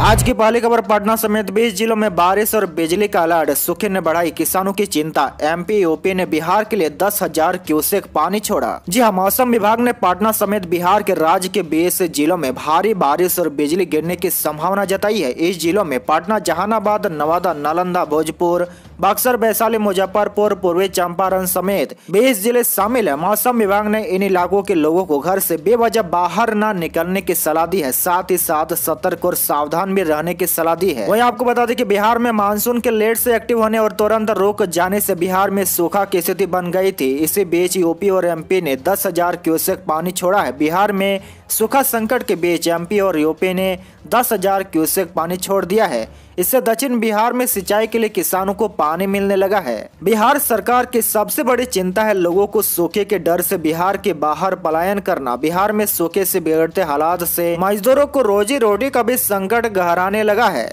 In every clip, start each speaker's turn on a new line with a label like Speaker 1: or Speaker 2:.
Speaker 1: आज की पहली खबर पटना समेत 20 जिलों में बारिश और बिजली का अलर्ट सुखी ने बढ़ाई किसानों की चिंता एमपी यूपी ने बिहार के लिए दस हजार क्यूसेक पानी छोड़ा जी हाँ मौसम विभाग ने पटना समेत बिहार के राज्य के बीस जिलों में भारी बारिश और बिजली गिरने की संभावना जताई है इस जिलों में पटना जहानाबाद नवादा नालंदा भोजपुर बक्सर वैशाली मुजफ्फरपुर पूर्वी चंपारण समेत बीस जिले शामिल है मौसम विभाग ने इन इलाकों के लोगों को घर से बेवजह बाहर न निकलने की सलाह दी है साथ ही साथ सतर्क और सावधान भी रहने की सलाह दी है वही आपको बता दें कि बिहार में मानसून के लेट से एक्टिव होने और तुरंत रोक जाने से बिहार में सूखा की स्थिति बन गई थी इसी बीच यूपी और एम ने दस हजार क्यूसेक पानी छोड़ा है बिहार में सूखा संकट के बीच एम और यूपी ने दस हजार क्यूसेक पानी छोड़ दिया है इससे दक्षिण बिहार में सिंचाई के लिए किसानों को पानी मिलने लगा है बिहार सरकार की सबसे बड़ी चिंता है लोगों को सोखे के डर से बिहार के बाहर पलायन करना बिहार में सोखे से बिगड़ते हालात से मजदूरों को रोजी रोटी का भी संकट गहराने लगा है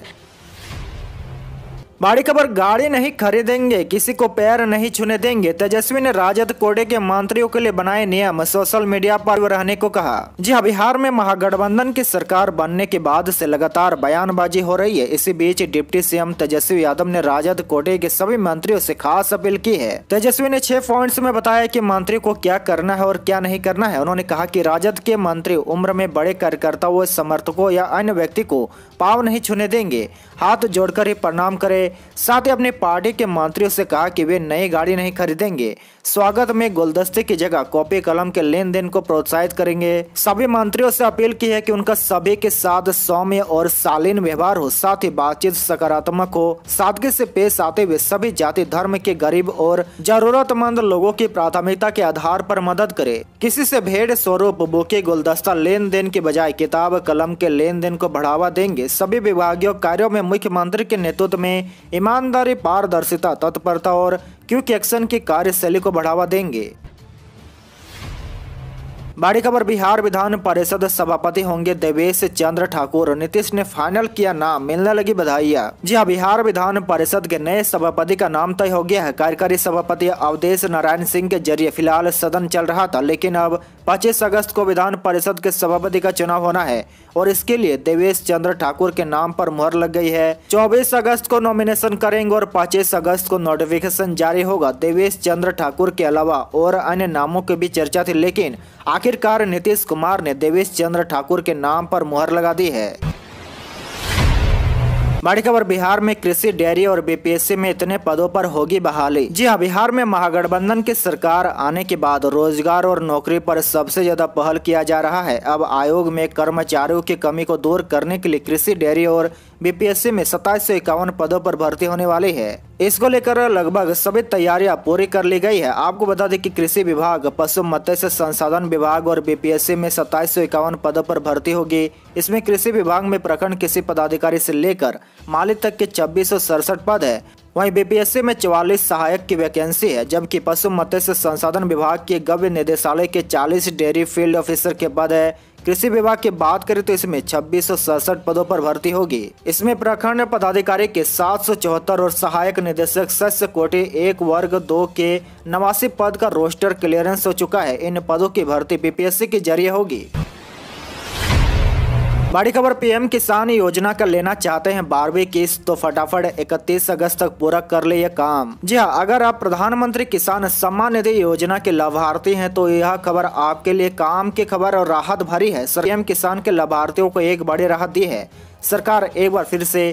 Speaker 1: बड़ी खबर गाड़ी नहीं खरीदेंगे किसी को पैर नहीं छूने देंगे तेजस्वी ने राजद कोडे के मंत्रियों के लिए बनाए नियम सोशल मीडिया पर रहने को कहा जी हाँ बिहार में महागठबंधन की सरकार बनने के बाद से लगातार बयानबाजी हो रही है इसी बीच डिप्टी सीएम तेजस्वी यादव ने राजद कोडे के सभी मंत्रियों से खास अपील की है तेजस्वी ने छह प्वाइंट में बताया की मंत्री को क्या करना है और क्या नहीं करना है उन्होंने कहा की राजद के मंत्री उम्र में बड़े कार्यकर्ताओं समर्थकों या अन्य व्यक्ति को पाव नहीं छूने देंगे हाथ जोड़कर ही प्रणाम करे साथ ही अपने पार्टी के मंत्रियों से कहा कि वे नई गाड़ी नहीं खरीदेंगे स्वागत में गुलदस्ते की जगह कॉपी कलम के लेन देन को प्रोत्साहित करेंगे सभी मंत्रियों से अपील की है कि उनका सभी के साथ सौम्य और शालीन व्यवहार हो साथ ही बातचीत सकारात्मक हो सादगी से पेश आते हुए सभी जाति धर्म के गरीब और जरूरतमंद लोगों की प्राथमिकता के आधार पर मदद करे किसी से भेड़ स्वरूप बुके गुलदस्ता लेन देन के बजाय किताब कलम के लेन देन को बढ़ावा देंगे सभी विभागीय कार्यो में मुख्यमंत्री के नेतृत्व में ईमानदारी पारदर्शिता तत्परता और क्विक एक्शन की कार्यशैली को बढ़ावा देंगे बड़ी खबर बिहार विधान परिषद सभापति होंगे देवेश चंद्र ठाकुर नीतीश ने फाइनल किया नाम मिलने लगी बधाइया जी हाँ बिहार विधान परिषद के नए सभापति का नाम तय हो गया है कार्यकारी सभापति अवधेश नारायण सिंह के जरिए फिलहाल सदन चल रहा था लेकिन अब पच्चीस अगस्त को विधान परिषद के सभापति का चुनाव होना है और इसके लिए देवेश चंद्र ठाकुर के नाम पर मुहर लग गई है चौबीस अगस्त को नॉमिनेशन करेंगे और पच्चीस अगस्त को नोटिफिकेशन जारी होगा देवेश चंद्र ठाकुर के अलावा और अन्य नामों की भी चर्चा थी लेकिन आखिर आखिरकार नीतीश कुमार ने देवेश चंद्र ठाकुर के नाम पर मुहर लगा दी है बड़ी खबर बिहार में कृषि डेयरी और बीपीएससी में इतने पदों पर होगी बहाली जी हाँ बिहार में महागठबंधन की सरकार आने के बाद रोजगार और नौकरी पर सबसे ज्यादा पहल किया जा रहा है अब आयोग में कर्मचारियों की कमी को दूर करने के लिए कृषि डेयरी और बीपीएससी में सताईस सौ इक्यावन पदों पर भर्ती होने वाली है इसको लेकर लगभग सभी तैयारियां पूरी कर ली गई है आपको बता दें कि कृषि विभाग पशु मत्स्य संसाधन विभाग और बीपीएससी में सताईस सौ इक्यावन पदों पर भर्ती होगी इसमें कृषि विभाग में प्रखंड कृषि पदाधिकारी से लेकर माली तक के छब्बीस पद है वहीं बीपीएससी में 44 सहायक की वैकेंसी है जबकि पशु मत्स्य संसाधन विभाग के गव्य निदेशालय के 40 डेयरी फील्ड ऑफिसर के पद है कृषि विभाग की बात करें तो इसमें छब्बीस सड़सठ पदों पर भर्ती होगी इसमें प्रखंड पदाधिकारी के सात सौ चौहत्तर और सहायक निदेशक सस्य कोटे एक वर्ग दो के नवासी पद का रोस्टर क्लियरेंस हो चुका है इन पदों की भर्ती बीपीएससी के जरिए होगी बड़ी खबर पीएम किसान योजना का लेना चाहते हैं बारहवीं किस्त तो फटाफट 31 अगस्त तक पूरा कर ले यह काम जी हाँ अगर आप प्रधानमंत्री किसान सम्मान निधि योजना के लाभार्थी हैं तो यह खबर आपके लिए काम की खबर और राहत भरी है सर पीएम किसान के लाभार्थियों को एक बड़ी राहत दी है सरकार एक बार फिर से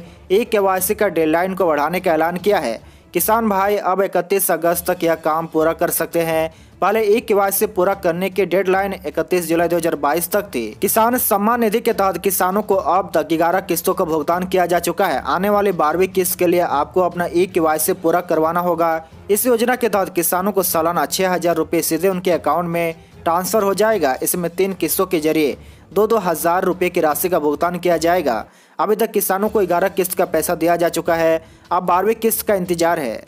Speaker 1: एक के का डेडलाइन को बढ़ाने का ऐलान किया है किसान भाई अब 31 अगस्त तक यह काम पूरा कर सकते हैं पहले ई किवायसी पूरा करने की डेडलाइन 31 जुलाई 2022 तक थी किसान सम्मान निधि के तहत किसानों को अब तक ग्यारह किस्तों का भुगतान किया जा चुका है आने वाली बारहवीं किस्त के लिए आपको अपना ई ऐसी पूरा करवाना होगा इस योजना के तहत किसानों को सालाना छह हजार रूपए सीधे उनके अकाउंट में ट्रांसफर हो जाएगा इसमें तीन किस्तों के जरिए दो दो हज़ार रुपये की राशि का भुगतान किया जाएगा अभी तक किसानों को ग्यारह किस्त का पैसा दिया जा चुका है अब बारहवीं किस्त का इंतजार है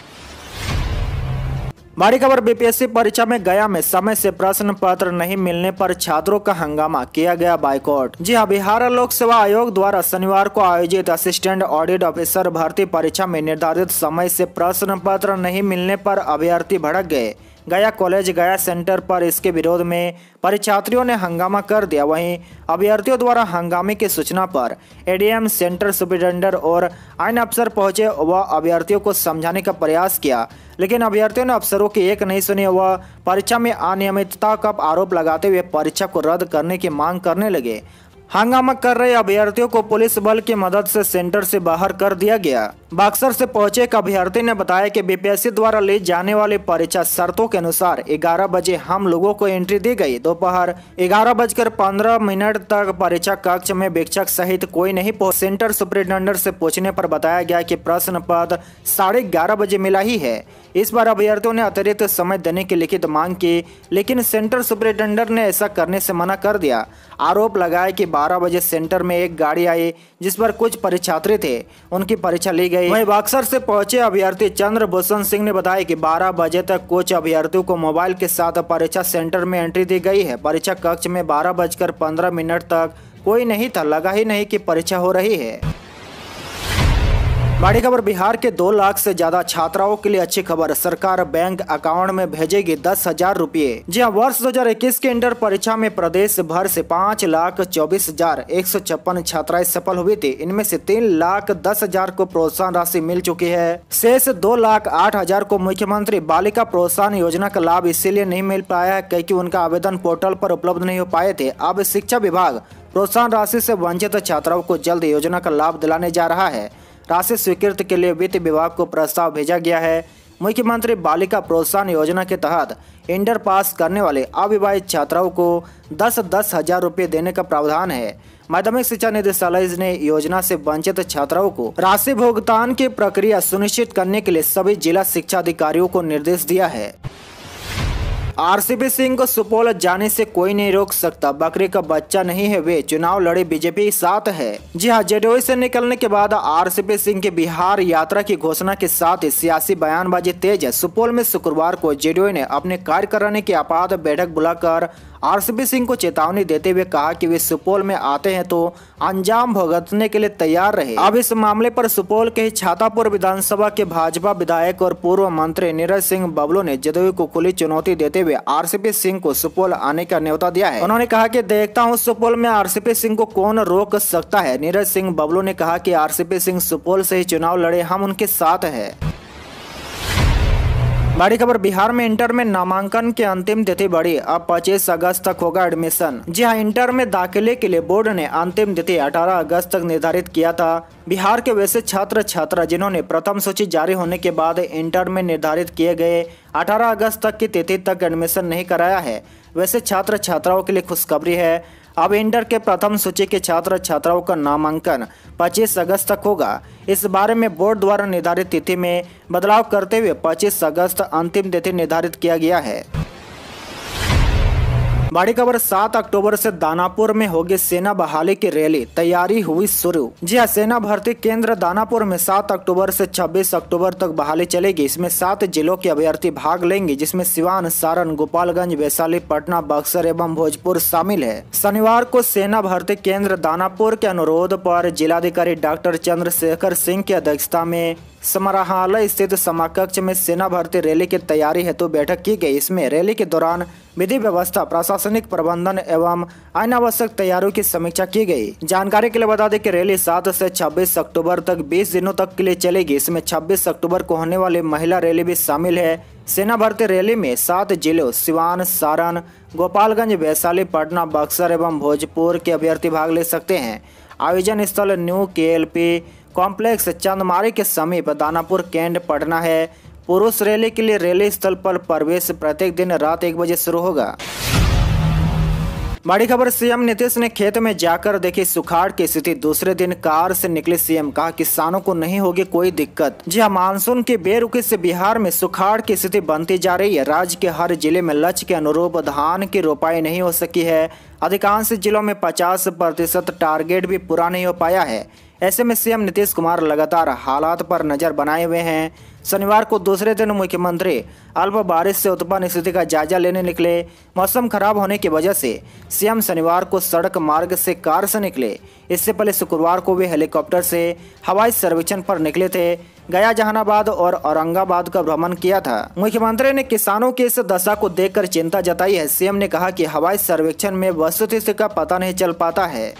Speaker 1: बड़ी खबर बीपीएससी परीक्षा में गया में समय से प्रश्न पत्र नहीं मिलने पर छात्रों का हंगामा किया गया बाइकआउट जी हाँ बिहार लोक सेवा आयोग द्वारा शनिवार को आयोजित असिस्टेंट ऑडिट ऑफिसर भर्ती परीक्षा में निर्धारित समय से प्रश्न पत्र नहीं मिलने पर अभ्यर्थी भड़क गए गया कॉलेज गया सेंटर पर इसके विरोध में परीक्षार्थियों ने हंगामा कर दिया वहीं अभ्यर्थियों द्वारा हंगामे की सूचना पर एडीएम सेंटर सुप्रिटेंडेंट और आइन अफसर पहुंचे व अभ्यर्थियों को समझाने का प्रयास किया लेकिन अभ्यर्थियों ने अफसरों की एक नहीं सुनी व परीक्षा में अनियमितता का आरोप लगाते हुए परीक्षा को रद्द करने की मांग करने लगे हंगामा कर रहे अभ्यर्थियों को पुलिस बल की मदद से सेंटर से बाहर कर दिया गया बक्सर से पहुंचे एक अभ्यर्थी ने बताया कि बीपीएससी द्वारा ली जाने वाली परीक्षा शर्तों के अनुसार 11 बजे हम लोगों को एंट्री दी गई दोपहर ग्यारह बजकर पंद्रह मिनट तक परीक्षा कक्ष में वीक्षक सहित कोई नहीं पहुंच सेंटर सुप्रिंटेंडेंट से पूछने पर बताया गया कि प्रश्न पद साढ़े ग्यारह बजे मिला ही है इस बार अभ्यर्थियों ने अतिरिक्त समय देने की लिखित मांग की लेकिन सेंटर सुप्रिंटेंडेंट ने ऐसा करने से मना कर दिया आरोप लगाया कि बारह बजे सेंटर में एक गाड़ी आई जिस पर कुछ परीक्षार्थी थे उनकी परीक्षा ली गई है वहीं बक्सर से पहुंचे अभ्यर्थी चंद्र भूषण सिंह ने बताया कि 12 बजे तक कुछ अभ्यर्थियों को मोबाइल के साथ परीक्षा सेंटर में एंट्री दी गई है परीक्षा कक्ष में बारह बजकर पंद्रह मिनट तक कोई नहीं था लगा ही नहीं कि परीक्षा हो रही है बड़ी खबर बिहार के दो लाख से ज्यादा छात्राओं के लिए अच्छी खबर सरकार बैंक अकाउंट में भेजेगी दस हजार रूपए जी हाँ वर्ष 2021 के इंटर परीक्षा में प्रदेश भर से पाँच लाख चौबीस हजार एक सौ छप्पन छात्राएं सफल हुई थी इनमें से तीन लाख दस हजार को प्रोत्साहन राशि मिल चुकी है शेष दो लाख आठ हजार को मुख्यमंत्री बालिका प्रोत्साहन योजना का लाभ इसीलिए नहीं मिल पाया है क्योंकि उनका आवेदन पोर्टल पर उपलब्ध नहीं हो पाए थे अब शिक्षा विभाग प्रोत्साहन राशि से वंचित छात्राओं को जल्द योजना का लाभ दिलाने जा रहा है राशि स्वीकृत के लिए वित्त विभाग को प्रस्ताव भेजा गया है मुख्यमंत्री बालिका प्रोत्साहन योजना के तहत इंटर पास करने वाले अविवाहित छात्राओं को दस दस हजार रुपये देने का प्रावधान है माध्यमिक शिक्षा निदेशालय ने योजना से वंचित छात्राओं को राशि भुगतान की प्रक्रिया सुनिश्चित करने के लिए सभी जिला शिक्षा अधिकारियों को निर्देश दिया है आरसीबी सिंह को सुपौल जाने से कोई नहीं रोक सकता बकरे का बच्चा नहीं है वे चुनाव लड़े बीजेपी साथ है जी हाँ जेडीओ से निकलने के बाद आरसीपी सिंह की बिहार यात्रा की घोषणा के साथ ही सियासी बयानबाजी तेज है सुपौल में शुक्रवार को जेडीओ ने अपने कार्य कराने की आपात बैठक बुलाकर आरसीबी सिंह को चेतावनी देते हुए कहा कि वे सुपौल में आते हैं तो अंजाम भुगतने के लिए तैयार रहे अब इस मामले पर सुपौल के छातापुर विधानसभा के भाजपा विधायक और पूर्व मंत्री नीरज सिंह बबलू ने जदयू को खुली चुनौती देते हुए आरसीपी सिंह को सुपौल आने का न्योता दिया है उन्होंने कहा की देखता हूँ सुपौल में आरसीपी सिंह को कौन रोक सकता है नीरज सिंह बबलू ने कहा की आर सिंह सुपौल ऐसी चुनाव लड़े हम उनके साथ है बड़ी खबर बिहार में इंटर में नामांकन की अंतिम तिथि बढ़ी अब 25 अगस्त तक होगा एडमिशन जी हाँ इंटर में दाखिले के लिए बोर्ड ने अंतिम तिथि 18 अगस्त तक निर्धारित किया था बिहार के वैसे छात्र छात्रा जिन्होंने प्रथम सूची जारी होने के बाद इंटर में निर्धारित किए गए 18 अगस्त तक की तिथि तक एडमिशन नहीं कराया है वैसे छात्र छात्राओं के लिए खुशखबरी है अब इंटर के प्रथम सूची के छात्र छात्राओं का नामांकन 25 अगस्त तक होगा इस बारे में बोर्ड द्वारा निर्धारित तिथि में बदलाव करते हुए 25 अगस्त अंतिम तिथि निर्धारित किया गया है बड़ी खबर सात अक्टूबर से दानापुर में होगी सेना बहाली की रैली तैयारी हुई शुरू जी हाँ सेना भर्ती केंद्र दानापुर में सात अक्टूबर से छब्बीस अक्टूबर तक बहाली चलेगी इसमें सात जिलों के अभ्यर्थी भाग लेंगे जिसमें सिवान सारण गोपालगंज वैशाली पटना बक्सर एवं भोजपुर शामिल है शनिवार को सेना भर्ती केंद्र दानापुर के अनुरोध आरोप जिलाधिकारी डॉक्टर चंद्रशेखर सिंह की अध्यक्षता में समराहालय स्थित समाकक्ष में सेना भर्ती रैली की तैयारी हेतु बैठक की गई इसमें रैली के दौरान विधि व्यवस्था प्रशासनिक प्रबंधन एवं अनावश्यक तैयारियों की समीक्षा की गई जानकारी के लिए बता दें कि रैली 7 से 26 अक्टूबर तक 20 दिनों तक के लिए चलेगी इसमें 26 अक्टूबर को होने वाली महिला रैली भी शामिल है सेना भर्ती रैली में सात जिलों सिवान सारण गोपालगंज वैशाली पटना बक्सर एवं भोजपुर के अभ्यर्थी भाग ले सकते हैं आयोजन स्थल न्यू के कॉम्प्लेक्स चंदमारी के समीप दानापुर कैंट पटना है पुरुष रैली के लिए रैली स्थल पर प्रवेश प्रत्येक दिन रात एक बजे शुरू होगा बड़ी खबर सीएम नीतीश ने खेत में जाकर देखी सुखाड़ की स्थिति दूसरे दिन कार से निकले सीएम कहा किसानों को नहीं होगी कोई दिक्कत जी हाँ मानसून की बेरुखी से बिहार में सुखाड़ की स्थिति बनती जा रही है राज्य के हर जिले में लक्ष्य के अनुरूप धान की रोपाई नहीं हो सकी है अधिकांश जिलों में पचास प्रतिशत टारगेट भी पूरा नहीं हो पाया है ऐसे में सीएम नीतीश कुमार लगातार हालात पर नजर बनाए हुए हैं शनिवार को दूसरे दिन मुख्यमंत्री अल्प बारिश से उत्पन्न स्थिति का जायजा लेने निकले मौसम खराब होने की वजह से सीएम शनिवार को सड़क मार्ग से कार से निकले इससे पहले शुक्रवार को वे हेलीकॉप्टर से हवाई सर्वेक्षण पर निकले थे गया जहानाबाद और औरंगाबाद का भ्रमण किया था मुख्यमंत्री ने किसानों की इस दशा को देख चिंता जताई है सीएम ने कहा की हवाई सर्वेक्षण में स्थिति का पता नहीं चल पाता है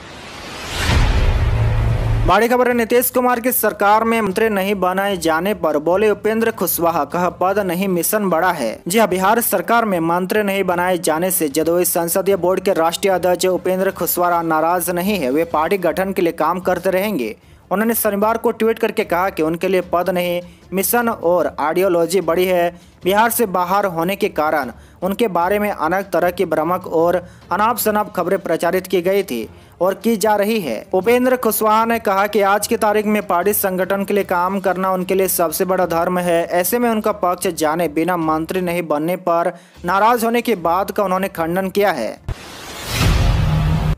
Speaker 1: बड़ी खबर है नीतीश कुमार की सरकार में मंत्री नहीं बनाए जाने पर बोले उपेंद्र कुशवाहा कहा पद नहीं मिशन बड़ा है जी हाँ, बिहार सरकार में मंत्री नहीं बनाए जाने से जदोई संसदीय बोर्ड के राष्ट्रीय अध्यक्ष उपेंद्र कुशवाहा नाराज नहीं है वे पार्टी गठन के लिए काम करते रहेंगे उन्होंने शनिवार को ट्वीट करके कहा कि उनके लिए पद नहीं मिशन और आइडियोलॉजी बड़ी है बिहार से बाहर होने के कारण उनके बारे में अनेक तरह की भ्रमक और अनाप शनाप खबरें प्रचारित की गई थी और की जा रही है उपेंद्र कुशवाहा ने कहा कि आज की तारीख में पार्टी संगठन के लिए काम करना उनके लिए सबसे बड़ा धर्म है ऐसे में उनका पक्ष जाने बिना मंत्री नहीं बनने पर नाराज होने की बात का उन्होंने खंडन किया है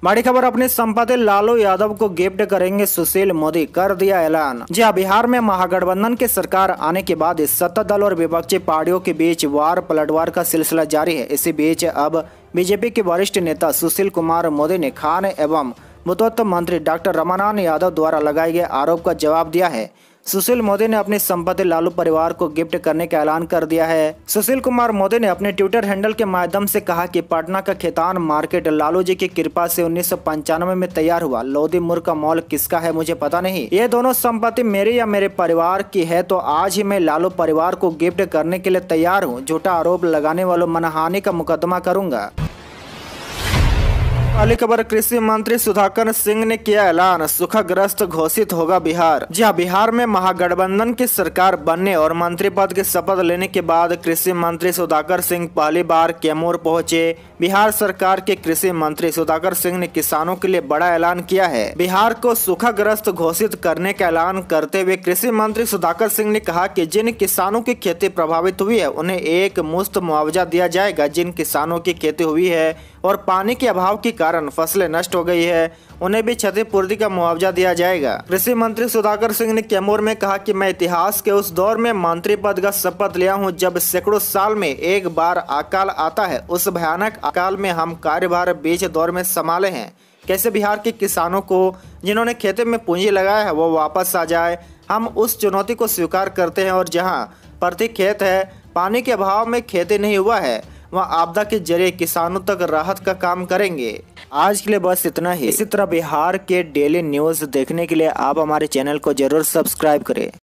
Speaker 1: बड़ी खबर अपने संपादक लालू यादव को गिफ्ट करेंगे सुशील मोदी कर दिया ऐलान जी हाँ बिहार में महागठबंधन के सरकार आने के बाद सत्ता दल और विपक्षी पार्टियों के बीच वार पलटवार का सिलसिला जारी है इसी बीच अब बीजेपी के वरिष्ठ नेता सुशील कुमार मोदी ने खान एवं मुतत्व मंत्री डॉक्टर रमानंद यादव द्वारा लगाए गए आरोप का जवाब दिया है सुशील मोदी ने अपनी संपत्ति लालू परिवार को गिफ्ट करने का ऐलान कर दिया है सुशील कुमार मोदी ने अपने ट्विटर हैंडल के माध्यम से कहा कि पटना का खेतान मार्केट लालू जी की कृपा से उन्नीस में तैयार हुआ लोधी मुर का मॉल किसका है मुझे पता नहीं ये दोनों संपत्ति मेरे या मेरे परिवार की है तो आज ही मैं लालू परिवार को गिफ्ट करने के लिए तैयार हूँ झूठा आरोप लगाने वालों मनहानि का मुकदमा करूंगा पहली खबर कृषि मंत्री सुधाकर सिंह ने किया ऐलान सुखाग्रस्त घोषित होगा बिहार जी हाँ बिहार में महागठबंधन की सरकार बनने और मंत्री पद की शपथ लेने के बाद कृषि मंत्री सुधाकर सिंह पहली बार कैमूर पहुंचे बिहार सरकार के कृषि मंत्री सुधाकर सिंह ने किसानों के लिए बड़ा ऐलान किया है बिहार को सूखाग्रस्त घोषित करने का ऐलान करते हुए कृषि मंत्री सुधाकर सिंह ने कहा कि जिन किसानों की खेती प्रभावित हुई है उन्हें एक मुफ्त मुआवजा दिया जाएगा जिन किसानों की खेती हुई है और पानी के अभाव के कारण फसलें नष्ट हो गई है उन्हें भी क्षतिपूर्ति का मुआवजा दिया जाएगा कृषि मंत्री सुधाकर सिंह ने कैमोर में कहा की मैं इतिहास के उस दौर में मंत्री पद का शपथ लिया हूँ जब सैकड़ों साल में एक बार अकाल आता है उस भयानक अकाल में हम कार्यभार बीच दौर में संभाले हैं कैसे बिहार के किसानों को जिन्होंने खेतों में पूंजी लगाया है वो वापस आ जाए हम उस चुनौती को स्वीकार करते हैं और जहाँ प्रति खेत है पानी के अभाव में खेती नहीं हुआ है वहाँ आपदा के जरिए किसानों तक राहत का काम करेंगे आज के लिए बस इतना ही इसी तरह बिहार के डेली न्यूज़ देखने के लिए आप हमारे चैनल को जरूर सब्सक्राइब करें